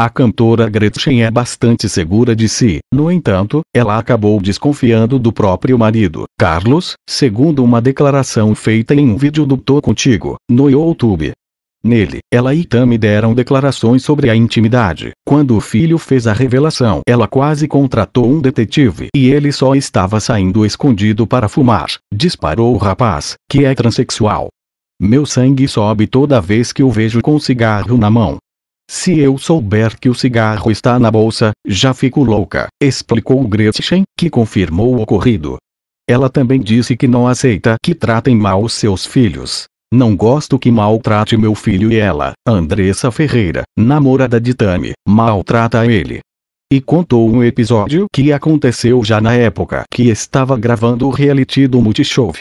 A cantora Gretchen é bastante segura de si, no entanto, ela acabou desconfiando do próprio marido, Carlos, segundo uma declaração feita em um vídeo do Tô Contigo, no YouTube. Nele, ela e Tammy deram declarações sobre a intimidade. Quando o filho fez a revelação, ela quase contratou um detetive e ele só estava saindo escondido para fumar, disparou o rapaz, que é transexual. Meu sangue sobe toda vez que o vejo com cigarro na mão. Se eu souber que o cigarro está na bolsa, já fico louca, explicou Gretchen, que confirmou o ocorrido. Ela também disse que não aceita que tratem mal os seus filhos. Não gosto que maltrate meu filho e ela, Andressa Ferreira, namorada de Tami, maltrata ele. E contou um episódio que aconteceu já na época que estava gravando o reality do Multishow.